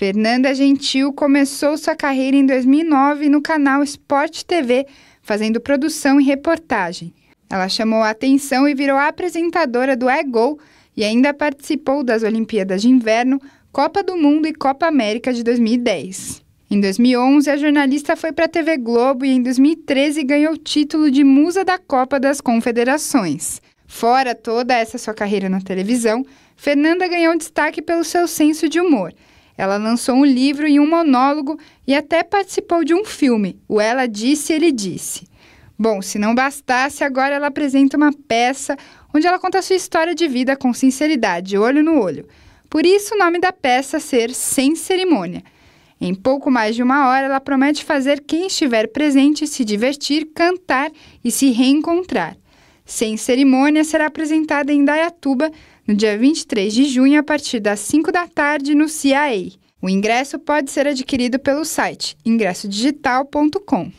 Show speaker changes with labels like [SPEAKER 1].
[SPEAKER 1] Fernanda Gentil começou sua carreira em 2009 no canal Sport TV, fazendo produção e reportagem. Ela chamou a atenção e virou apresentadora do E-Gol e ainda participou das Olimpíadas de Inverno, Copa do Mundo e Copa América de 2010. Em 2011, a jornalista foi para a TV Globo e em 2013 ganhou o título de Musa da Copa das Confederações. Fora toda essa sua carreira na televisão, Fernanda ganhou destaque pelo seu senso de humor. Ela lançou um livro e um monólogo e até participou de um filme, o Ela Disse, Ele Disse. Bom, se não bastasse, agora ela apresenta uma peça onde ela conta sua história de vida com sinceridade, olho no olho. Por isso o nome da peça ser Sem Cerimônia. Em pouco mais de uma hora, ela promete fazer quem estiver presente se divertir, cantar e se reencontrar. Sem Cerimônia será apresentada em Dayatuba no dia 23 de junho, a partir das 5 da tarde, no CIAE. O ingresso pode ser adquirido pelo site ingressodigital.com.